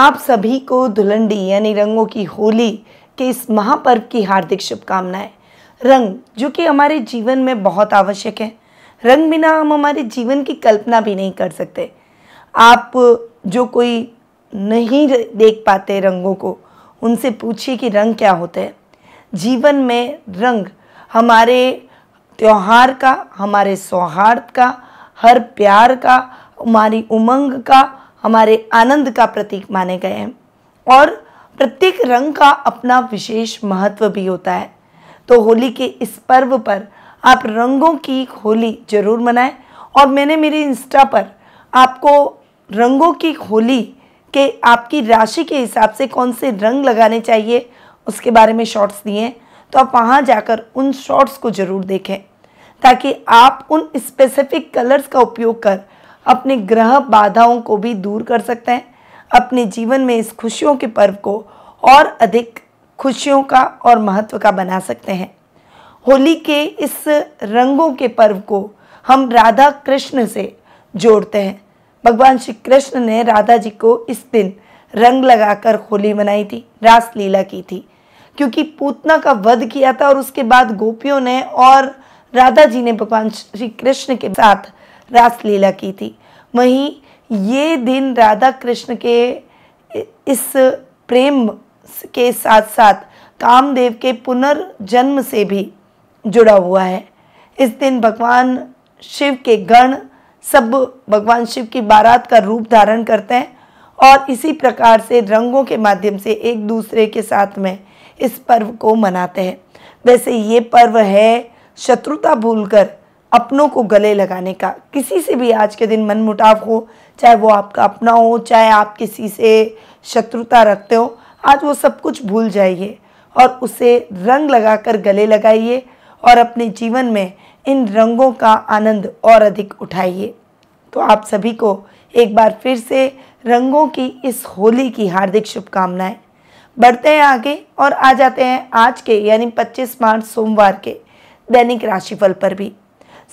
आप सभी को धुलंडी यानी रंगों की होली के इस महापर्व की हार्दिक शुभकामनाएं रंग जो कि हमारे जीवन में बहुत आवश्यक है रंग बिना हम हमारे जीवन की कल्पना भी नहीं कर सकते आप जो कोई नहीं देख पाते रंगों को उनसे पूछिए कि रंग क्या होते हैं जीवन में रंग हमारे त्यौहार का हमारे सौहार्द का हर प्यार का हमारी उमंग का हमारे आनंद का प्रतीक माने गए हैं और प्रत्येक रंग का अपना विशेष महत्व भी होता है तो होली के इस पर्व पर आप रंगों की होली ज़रूर मनाएं और मैंने मेरे इंस्टा पर आपको रंगों की होली के आपकी राशि के हिसाब से कौन से रंग लगाने चाहिए उसके बारे में शॉर्ट्स दिए हैं तो आप वहाँ जाकर उन शॉर्ट्स को ज़रूर देखें ताकि आप उन स्पेसिफिक कलर्स का उपयोग कर अपने ग्रह बाधाओं को भी दूर कर सकते हैं अपने जीवन में इस खुशियों के पर्व को और अधिक खुशियों का और महत्व का बना सकते हैं होली के इस रंगों के पर्व को हम राधा कृष्ण से जोड़ते हैं भगवान श्री कृष्ण ने राधा जी को इस दिन रंग लगाकर होली मनाई थी रास लीला की थी क्योंकि पूतना का वध किया था और उसके बाद गोपियों ने और राधा जी ने भगवान श्री कृष्ण के साथ रासलीला की थी वहीं ये दिन राधा कृष्ण के इस प्रेम के साथ साथ कामदेव के पुनर्जन्म से भी जुड़ा हुआ है इस दिन भगवान शिव के गण सब भगवान शिव की बारात का रूप धारण करते हैं और इसी प्रकार से रंगों के माध्यम से एक दूसरे के साथ में इस पर्व को मनाते हैं वैसे ये पर्व है शत्रुता भूलकर अपनों को गले लगाने का किसी से भी आज के दिन मन मुटाव हो चाहे वो आपका अपना हो चाहे आप किसी से शत्रुता रखते हो आज वो सब कुछ भूल जाइए और उसे रंग लगाकर गले लगाइए और अपने जीवन में इन रंगों का आनंद और अधिक उठाइए तो आप सभी को एक बार फिर से रंगों की इस होली की हार्दिक शुभकामनाएं बढ़ते हैं आगे और आ जाते हैं आज के यानी 25 मार्च सोमवार के दैनिक राशिफल पर भी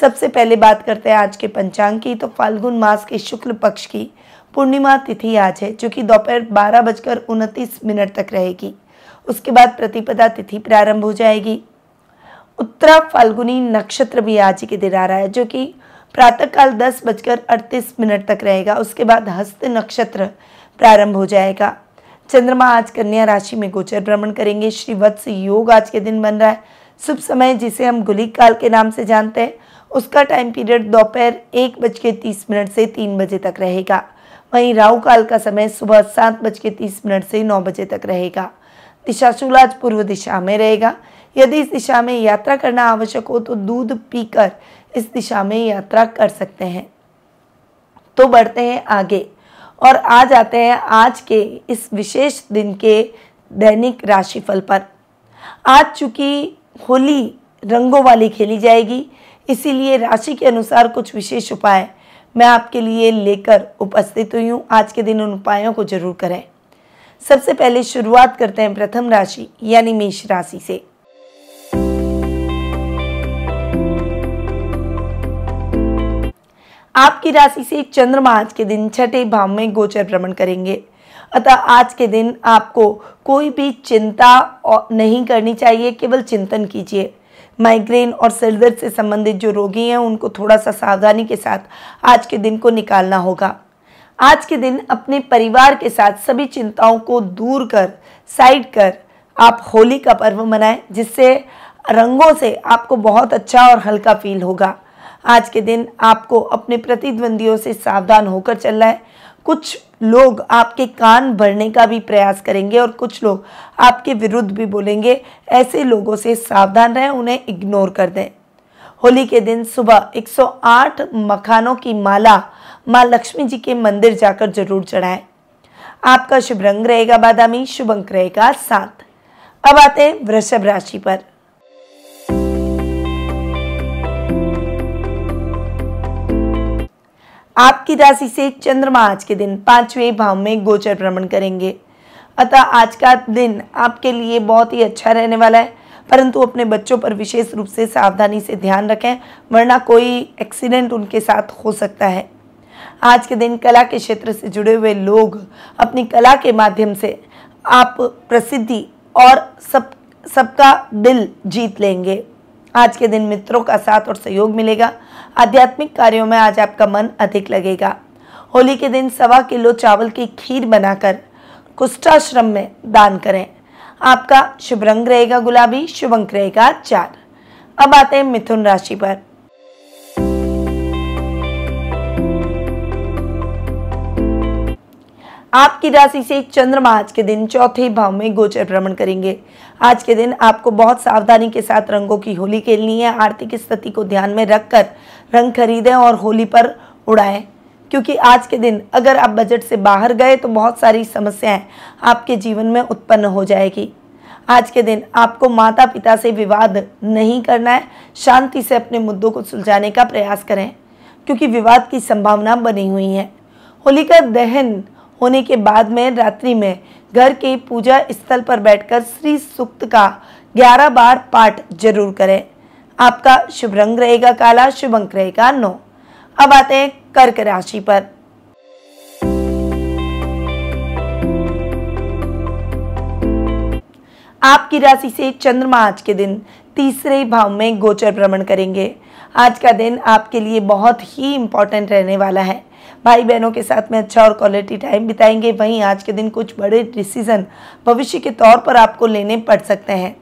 सबसे पहले बात करते हैं आज के पंचांग की तो फाल्गुन मास के शुक्ल पक्ष की पूर्णिमा तिथि आज है जो कि दोपहर बारह बजकर उनतीस मिनट तक रहेगी उसके बाद प्रतिपदा तिथि प्रारंभ हो जाएगी उत्तरा फाल्गुनी नक्षत्र भी आज के दिन आ रहा है जो कि प्रातःकाल दस बजकर अड़तीस मिनट तक रहेगा उसके बाद हस्त नक्षत्र प्रारंभ हो जाएगा चंद्रमा आज कन्या राशि में गोचर भ्रमण करेंगे श्री वत्स योग आज के दिन बन रहा है शुभ समय जिसे हम गुलिक काल के नाम से जानते हैं उसका टाइम पीरियड दोपहर एक बज के तीस मिनट से तीन बजे तक रहेगा वहीं राहु काल का समय सुबह सात बज के तीस मिनट से नौ बजे तक रहेगा दिशाशूल आज पूर्व दिशा में रहेगा यदि इस दिशा में यात्रा करना आवश्यक हो तो दूध पीकर इस दिशा में यात्रा कर सकते हैं तो बढ़ते हैं आगे और आ जाते हैं आज के इस विशेष दिन के दैनिक राशिफल पर आज चूंकि होली रंगों वाली खेली जाएगी इसीलिए राशि के अनुसार कुछ विशेष उपाय मैं आपके लिए लेकर उपस्थित हुई हूँ आज के दिन उन उपायों को जरूर करें सबसे पहले शुरुआत करते हैं प्रथम राशि यानी मेष राशि से आपकी राशि से चंद्रमा आज के दिन छठे भाव में गोचर भ्रमण करेंगे अतः आज के दिन आपको कोई भी चिंता नहीं करनी चाहिए केवल चिंतन कीजिए माइग्रेन और सिर दर्द से संबंधित जो रोगी हैं उनको थोड़ा सा सावधानी के साथ आज के दिन को निकालना होगा आज के दिन अपने परिवार के साथ सभी चिंताओं को दूर कर साइड कर आप होली का पर्व मनाएं जिससे रंगों से आपको बहुत अच्छा और हल्का फील होगा आज के दिन आपको अपने प्रतिद्वंदियों से सावधान होकर चलना है कुछ लोग आपके कान भरने का भी प्रयास करेंगे और कुछ लोग आपके विरुद्ध भी बोलेंगे ऐसे लोगों से सावधान रहें उन्हें इग्नोर कर दें होली के दिन सुबह 108 मखानों की माला माँ लक्ष्मी जी के मंदिर जाकर जरूर चढ़ाएं आपका शुभ रंग रहेगा बादामी शुभ अंक रहेगा सात अब आते हैं वृषभ राशि पर आपकी राशि से चंद्रमा आज के दिन पांचवें भाव में गोचर भ्रमण करेंगे अतः आज का दिन आपके लिए बहुत ही अच्छा रहने वाला है परंतु अपने बच्चों पर विशेष रूप से सावधानी से ध्यान रखें वरना कोई एक्सीडेंट उनके साथ हो सकता है आज के दिन कला के क्षेत्र से जुड़े हुए लोग अपनी कला के माध्यम से आप प्रसिद्धि और सब सबका दिल जीत लेंगे आज के दिन मित्रों का साथ और सहयोग मिलेगा आध्यात्मिक कार्यों में आज आपका मन अधिक लगेगा होली के दिन सवा किलो चावल की खीर बनाकर कुष्ठाश्रम में दान करें आपका शुभ रंग रहेगा गुलाबी शुभ अंक रहेगा चार अब आते हैं मिथुन राशि पर आपकी राशि से चंद्रमा आज के दिन चौथे भाव में गोचर भ्रमण करेंगे आज के दिन आपको बहुत सावधानी के साथ रंगों की होली खेलनी है आर्थिक स्थिति को ध्यान में रखकर रंग खरीदें और होली पर उड़ाएं क्योंकि आज के दिन अगर आप बजट से बाहर गए तो बहुत सारी समस्याएं आपके जीवन में उत्पन्न हो जाएगी आज के दिन आपको माता पिता से विवाद नहीं करना है शांति से अपने मुद्दों को सुलझाने का प्रयास करें क्योंकि विवाद की संभावना बनी हुई है होलिका दहन होने के बाद में रात्रि में घर के पूजा स्थल पर बैठकर श्री सूक्त का ग्यारह बार पाठ जरूर करें आपका शुभ रंग रहेगा काला शुभ अंक रहेगा नौ अब आते हैं कर्क राशि पर आपकी राशि से चंद्रमा आज के दिन तीसरे भाव में गोचर भ्रमण करेंगे आज का दिन आपके लिए बहुत ही इम्पोर्टेंट रहने वाला है भाई बहनों के साथ में अच्छा और क्वालिटी टाइम बिताएंगे वहीं आज के दिन कुछ बड़े डिसीजन भविष्य के तौर पर आपको लेने पड़ सकते हैं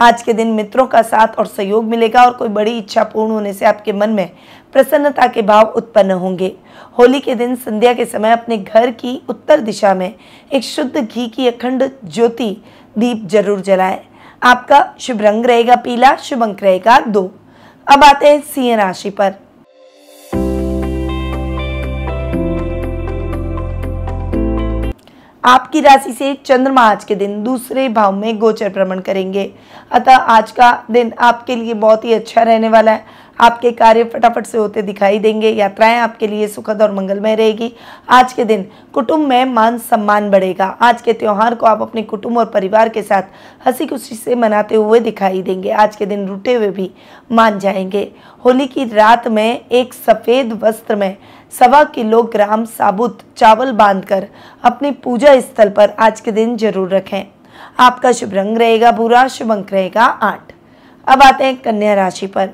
आज के दिन मित्रों का साथ और सहयोग मिलेगा और कोई बड़ी इच्छा पूर्ण होने से आपके मन में प्रसन्नता के भाव उत्पन्न होंगे होली के दिन संध्या के समय अपने घर की उत्तर दिशा में एक शुद्ध घी की अखंड ज्योति दीप जरूर जलाएं आपका शुभ रंग रहेगा पीला शुभ अंक रहेगा दो अब आते हैं सिंह राशि पर आपकी राशि से चंद्रमा आज के दिन दूसरे भाव में गोचर भ्रमण करेंगे अतः आज का दिन आपके लिए बहुत ही अच्छा रहने वाला है आपके कार्य फटाफट से होते दिखाई देंगे यात्राएं आपके लिए सुखद और मंगलमय रहेगी आज के दिन कुटुंब में मान सम्मान बढ़ेगा आज के त्यौहार को आप अपने कुटुंब और परिवार के साथ हंसी खुशी से मनाते हुए दिखाई देंगे आज के दिन रूटे हुए भी मान जाएंगे होली की रात में एक सफ़ेद वस्त्र में सवा किलोग्राम साबुत चावल बांधकर अपने पूजा स्थल पर आज के दिन जरूर रखें आपका शुभ रंग रहेगा बुरा शुभ अंक रहेगा आठ अब आते हैं कन्या राशि पर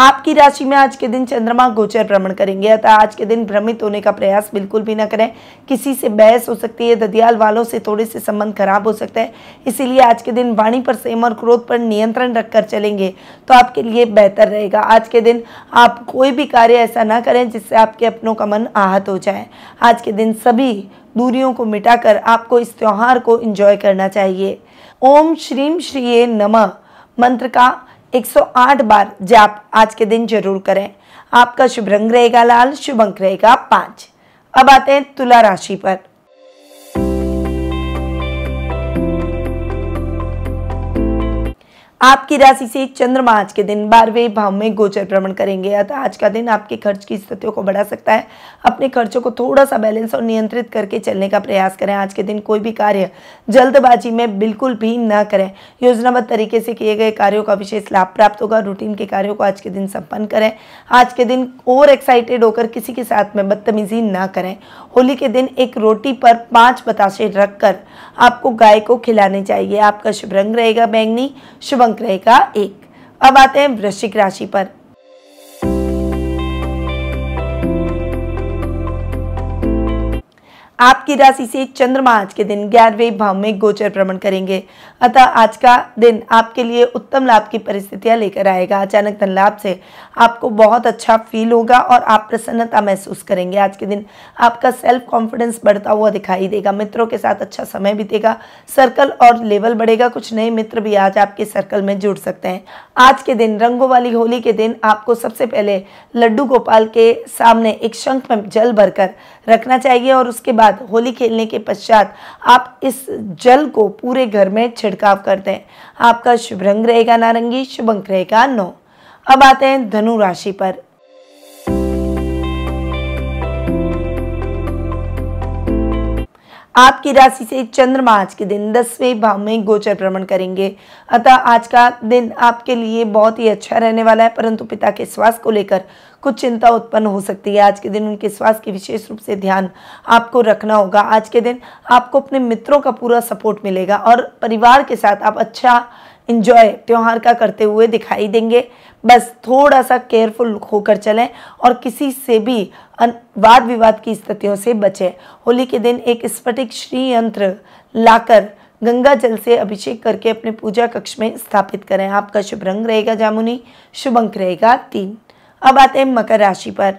आपकी राशि में आज के दिन चंद्रमा गोचर भ्रमण करेंगे अतः आज के दिन भ्रमित होने का प्रयास बिल्कुल भी ना करें किसी से बहस हो सकती है ददियाल वालों से थोड़े से संबंध खराब हो सकता है इसीलिए आज के दिन वाणी पर सेम और क्रोध पर नियंत्रण रखकर चलेंगे तो आपके लिए बेहतर रहेगा आज के दिन आप कोई भी कार्य ऐसा ना करें जिससे आपके अपनों का मन आहत हो जाए आज के दिन सभी दूरियों को मिटाकर आपको इस त्यौहार को इंजॉय करना चाहिए ओम श्रीम श्रीये नमः मंत्र का 108 बार जाप आज के दिन जरूर करें आपका शुभ रंग रहेगा लाल शुभ अंक रहेगा पांच अब आते हैं तुला राशि पर आपकी राशि से चंद्रमा आज के दिन बारहवें भाव में गोचर भ्रमण करेंगे अतः आज का दिन आपके खर्च की स्थितियों को बढ़ा सकता है अपने खर्चों को थोड़ा सा बैलेंस और नियंत्रित करके चलने का प्रयास करें आज के दिन कोई भी कार्य जल्दबाजी में बिल्कुल भी ना करें योजनाबद्ध तरीके से किए गए कार्यों का विशेष लाभ प्राप्त होगा रूटीन के कार्यों को आज के दिन संपन्न करें आज के दिन ओवर एक्साइटेड होकर किसी के साथ में बदतमीजी ना करें होली के दिन एक रोटी पर पाँच बताशे रखकर आपको गाय को खिलाने चाहिए आपका शुभ रंग रहेगा बैंगनी शुभ अंक रहेगा एक अब आते हैं वृश्चिक राशि पर आपकी राशि से चंद्रमा आज के दिन ग्यारहवें भाव में गोचर भ्रमण करेंगे अतः आज का दिन आपके लिए उत्तम लाभ की परिस्थितियां लेकर आएगा अचानक धन लाभ से आपको बहुत अच्छा फील होगा और आप प्रसन्नता महसूस करेंगे आज के दिन आपका सेल्फ कॉन्फिडेंस बढ़ता हुआ दिखाई देगा मित्रों के साथ अच्छा समय बीतेगा सर्कल और लेवल बढ़ेगा कुछ नए मित्र भी आज आपके सर्कल में जुड़ सकते हैं आज के दिन रंगों वाली होली के दिन आपको सबसे पहले लड्डू गोपाल के सामने एक शंख में जल भरकर रखना चाहिए और उसके बाद बाद होली खेलने के पश्चात आप इस जल को पूरे घर में छिड़काव करते हैं आपका शुभ रंग रहेगा नारंगी शुभ अंक रहेगा नौ अब आते हैं धनु राशि पर आपकी राशि से चंद्रमा आज के दिन दसवें भाव में गोचर भ्रमण करेंगे अतः आज का दिन आपके लिए बहुत ही अच्छा रहने वाला है परंतु पिता के स्वास्थ्य को लेकर कुछ चिंता उत्पन्न हो सकती है आज के दिन उनके स्वास्थ्य की विशेष रूप से ध्यान आपको रखना होगा आज के दिन आपको अपने मित्रों का पूरा सपोर्ट मिलेगा और परिवार के साथ आप अच्छा इंजॉय त्यौहार का करते हुए दिखाई देंगे बस थोड़ा सा केयरफुल होकर चलें और किसी से भी वाद विवाद की स्थितियों से बचें होली के दिन एक स्फटिक श्री यंत्र लाकर गंगा जल से अभिषेक करके अपने पूजा कक्ष में स्थापित करें आपका शुभ रंग रहेगा जामुनी शुभ अंक रहेगा तीन अब आते हैं मकर राशि पर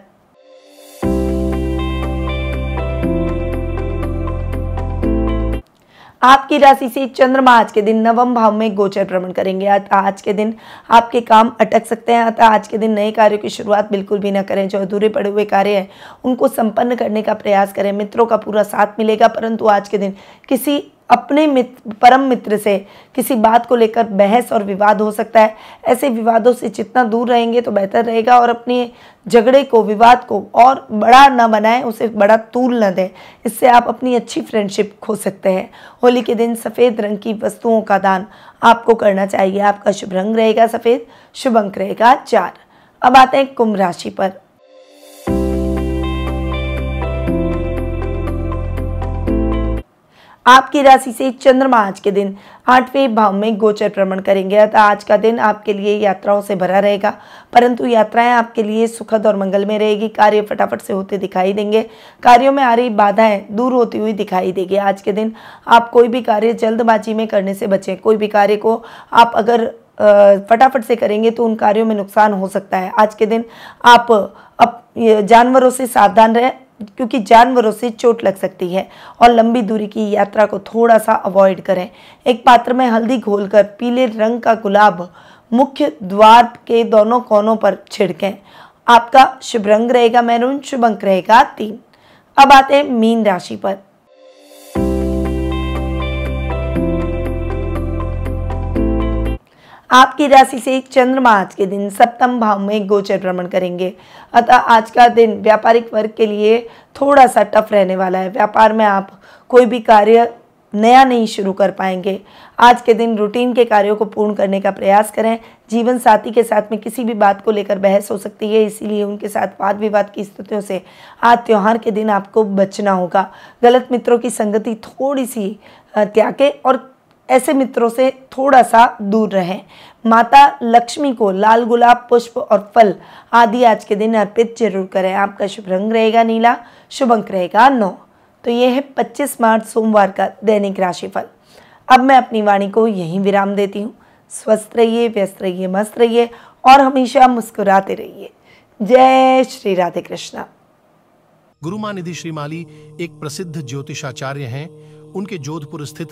आपकी राशि से चंद्रमा आज के दिन नवम भाव में गोचर भ्रमण करेंगे आज के दिन आपके काम अटक सकते हैं अतः आज के दिन नए कार्यों की शुरुआत बिल्कुल भी ना करें जो अधूरे पड़े हुए कार्य हैं उनको संपन्न करने का प्रयास करें मित्रों का पूरा साथ मिलेगा परंतु आज के दिन किसी अपने मित्र परम मित्र से किसी बात को लेकर बहस और विवाद हो सकता है ऐसे विवादों से जितना दूर रहेंगे तो बेहतर रहेगा और अपने झगड़े को विवाद को और बड़ा ना बनाएं उसे बड़ा तूल न दें इससे आप अपनी अच्छी फ्रेंडशिप खो सकते हैं होली के दिन सफ़ेद रंग की वस्तुओं का दान आपको करना चाहिए आपका शुभ रंग रहेगा सफ़ेद शुभ अंक रहेगा चार अब आते हैं कुंभ राशि पर आपकी राशि से चंद्रमा आज के दिन आठवें भाव में गोचर भ्रमण करेंगे अतः आज का दिन आपके लिए यात्राओं से भरा रहेगा परंतु यात्राएं आपके लिए सुखद और मंगलमय रहेगी कार्य फटाफट से होते दिखाई देंगे कार्यों में आ रही बाधाएं दूर होती हुई दिखाई देगी आज के दिन आप कोई भी कार्य जल्दबाजी में करने से बचें कोई भी कार्य को आप अगर फटाफट से करेंगे तो उन कार्यों में नुकसान हो सकता है आज के दिन आप अप जानवरों से सावधान रहें क्योंकि जानवरों से चोट लग सकती है और लंबी दूरी की यात्रा को थोड़ा सा अवॉइड करें एक पात्र में हल्दी घोलकर पीले रंग का गुलाब मुख्य द्वार के दोनों कोनों पर छिड़कें आपका शुभ रंग रहेगा मैरून शुभ अंक रहेगा तीन अब आते हैं मीन राशि पर आपकी राशि से चंद्रमा आज के दिन सप्तम भाव में गोचर भ्रमण करेंगे अतः आज का दिन व्यापारिक वर्ग के लिए थोड़ा सा टफ रहने वाला है व्यापार में आप कोई भी कार्य नया नहीं शुरू कर पाएंगे आज के दिन रूटीन के कार्यों को पूर्ण करने का प्रयास करें जीवन साथी के साथ में किसी भी बात को लेकर बहस हो सकती है इसीलिए उनके साथ वाद विवाद की स्थितियों से आज त्यौहार के दिन आपको बचना होगा गलत मित्रों की संगति थोड़ी सी त्यागे और ऐसे मित्रों से थोड़ा सा दूर रहें माता लक्ष्मी को लाल गुलाब पुष्प और फल आदि आज के दिन अर्पित जरूर करें आपका शुभ रंग रहेगा नीला शुभ अंक रहेगा नौ तो ये है 25 मार्च सोमवार का दैनिक राशिफल अब मैं अपनी वाणी को यहीं विराम देती हूँ स्वस्थ रहिए व्यस्त रहिए मस्त रहिए और हमेशा मुस्कुराते रहिए जय श्री राधे कृष्णा गुरु मानिधि श्रीमाली एक प्रसिद्ध ज्योतिषाचार्य हैं उनके जोधपुर स्थित